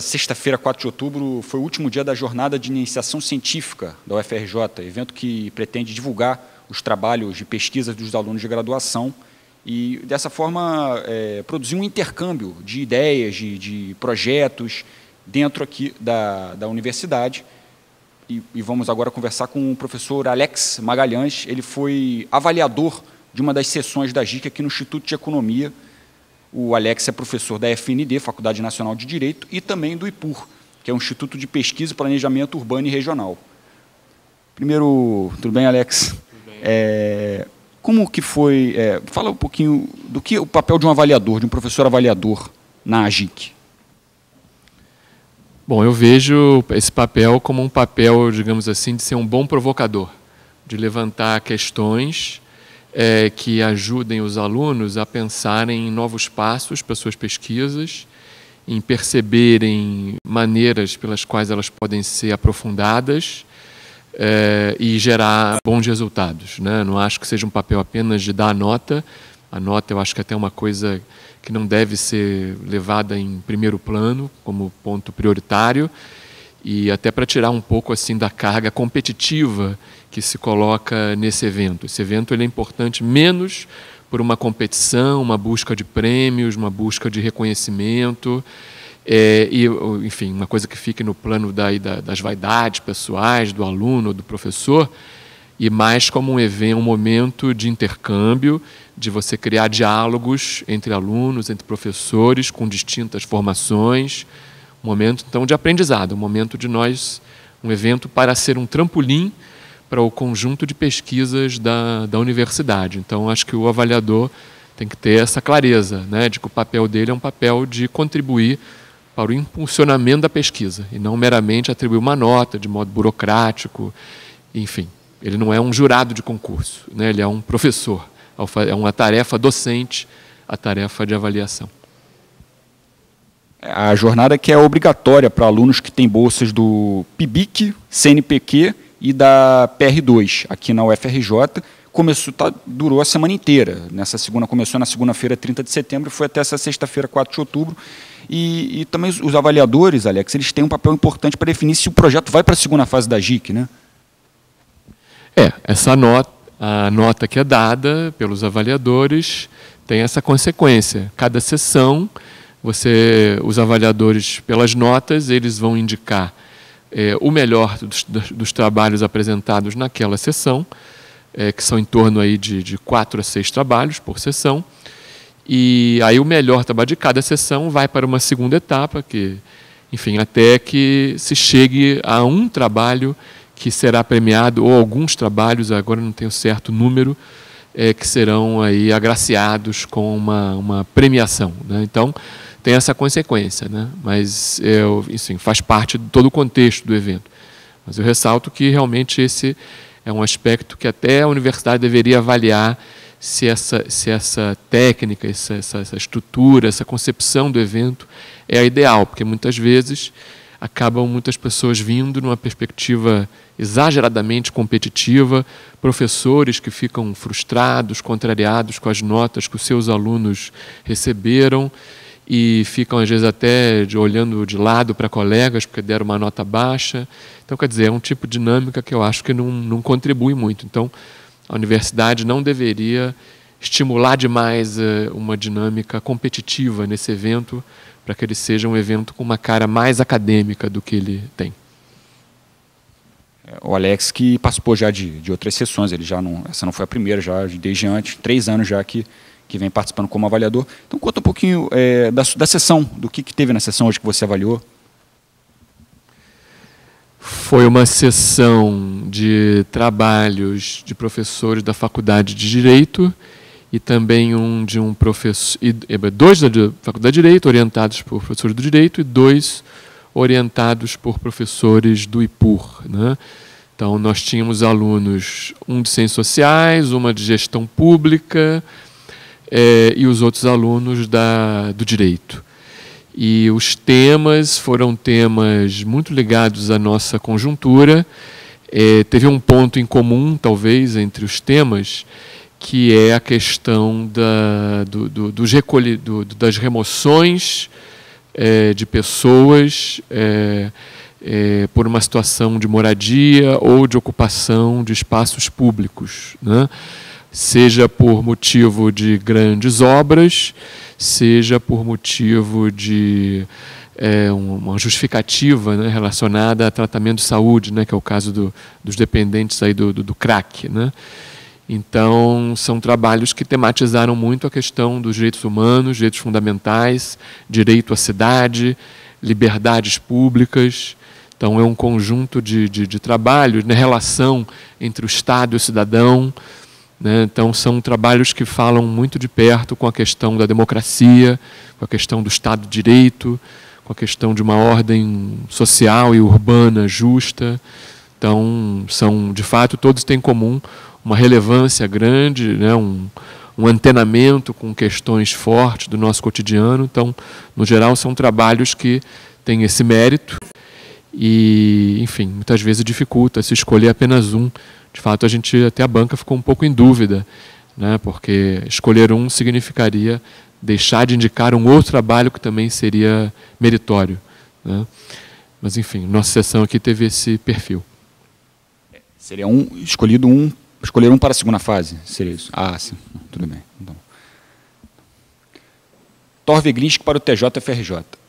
Sexta-feira, 4 de outubro, foi o último dia da jornada de iniciação científica da UFRJ, evento que pretende divulgar os trabalhos de pesquisa dos alunos de graduação e, dessa forma, é, produzir um intercâmbio de ideias, de, de projetos dentro aqui da, da universidade. E, e, vamos agora conversar com o professor Alex Magalhães. Ele foi avaliador de uma das sessões da GIC aqui no Instituto de Economia o Alex é professor da FND, Faculdade Nacional de Direito, e também do IPUR, que é um Instituto de Pesquisa e Planejamento Urbano e Regional. Primeiro, tudo bem, Alex? Tudo bem. É, como que foi... É, fala um pouquinho do que é o papel de um avaliador, de um professor avaliador na AGIC. Bom, eu vejo esse papel como um papel, digamos assim, de ser um bom provocador, de levantar questões é, que ajudem os alunos a pensarem em novos passos para suas pesquisas, em perceberem maneiras pelas quais elas podem ser aprofundadas é, e gerar bons resultados. Né? Não acho que seja um papel apenas de dar a nota. A nota eu acho que é até uma coisa que não deve ser levada em primeiro plano como ponto prioritário e até para tirar um pouco assim da carga competitiva que se coloca nesse evento. Esse evento ele é importante menos por uma competição, uma busca de prêmios, uma busca de reconhecimento, é, e, enfim, uma coisa que fique no plano da, da, das vaidades pessoais do aluno, do professor, e mais como um evento, um momento de intercâmbio, de você criar diálogos entre alunos, entre professores, com distintas formações, um momento então de aprendizado, um momento de nós, um evento para ser um trampolim para o conjunto de pesquisas da, da universidade. Então, acho que o avaliador tem que ter essa clareza, né, de que o papel dele é um papel de contribuir para o impulsionamento da pesquisa, e não meramente atribuir uma nota de modo burocrático, enfim. Ele não é um jurado de concurso, né, ele é um professor, é uma tarefa docente, a tarefa de avaliação. A jornada que é obrigatória para alunos que têm bolsas do PIBIC, CNPq e da PR2 aqui na UFRJ. Começou, tá, durou a semana inteira. Nessa segunda começou na segunda-feira, 30 de setembro, e foi até essa sexta-feira, 4 de outubro. E, e, também os avaliadores, Alex, eles têm um papel importante para definir se o projeto vai para a segunda fase da GIC, né? É, essa nota, a nota que é dada pelos avaliadores tem essa consequência. Cada sessão, você, os avaliadores, pelas notas, eles vão indicar é, o melhor dos, dos, trabalhos apresentados naquela sessão, é, que são em torno aí de, de quatro a seis trabalhos por sessão. E aí o melhor trabalho de cada sessão vai para uma segunda etapa, que, enfim, até que se chegue a um trabalho que será premiado, ou alguns trabalhos, agora não tenho certo número, é, que serão aí agraciados com uma, uma premiação. Né? Então, tem essa consequência, né? mas eu, enfim, faz parte de todo o contexto do evento. Mas eu ressalto que realmente esse é um aspecto que até a universidade deveria avaliar se essa, se essa técnica, essa, essa, essa estrutura, essa concepção do evento é a ideal, porque muitas vezes acabam muitas pessoas vindo numa perspectiva exageradamente competitiva, professores que ficam frustrados, contrariados com as notas que os seus alunos receberam e ficam às vezes até de, olhando de lado para colegas porque deram uma nota baixa. Então, quer dizer, é um tipo de dinâmica que eu acho que não, não contribui muito. Então, a universidade não deveria estimular demais eh, uma dinâmica competitiva nesse evento para que ele seja um evento com uma cara mais acadêmica do que ele tem o Alex que participou já de, de outras sessões, ele já não, essa não foi a primeira, já desde antes, três anos já que, que vem participando como avaliador. Então conta um pouquinho é, da, da sessão, do que, que teve na sessão hoje que você avaliou. Foi uma sessão de trabalhos de professores da Faculdade de Direito e também um de um professor, dois da Faculdade de Direito, orientados por professores do Direito, e dois orientados por professores do IPUR. Né? Então, nós tínhamos alunos, um de Ciências Sociais, uma de Gestão Pública é, e os outros alunos da, do Direito. E os temas foram temas muito ligados à nossa conjuntura. É, teve um ponto em comum, talvez, entre os temas, que é a questão da, do, do, do do, das remoções é, de pessoas é, é, por uma situação de moradia ou de ocupação de espaços públicos, né? seja por motivo de grandes obras, seja por motivo de é uma justificativa né, relacionada a tratamento de saúde, né, que é o caso do, dos dependentes aí do, do, do crack. Né? Então, são trabalhos que tematizaram muito a questão dos direitos humanos, direitos fundamentais, direito à cidade, liberdades públicas. Então, é um conjunto de, de, de trabalhos, né, relação entre o Estado e o cidadão. Né? Então, são trabalhos que falam muito de perto com a questão da democracia, com a questão do Estado de Direito, com a questão de uma ordem social e urbana justa. Então, são, de fato, todos têm em comum uma relevância grande, né, um, um antenamento com questões fortes do nosso cotidiano. Então, no geral, são trabalhos que têm esse mérito e, enfim, muitas vezes dificulta se escolher apenas um. De fato, a gente até a banca ficou um pouco em dúvida, né, porque escolher um significaria deixar de indicar um outro trabalho que também seria meritório. Né? Mas, enfim, nossa sessão aqui teve esse perfil. É, seria um escolhido um Escolher um para a segunda fase, seria isso? Ah, sim. Tudo bem. Então. Torve Grinsk para o TJFRJ.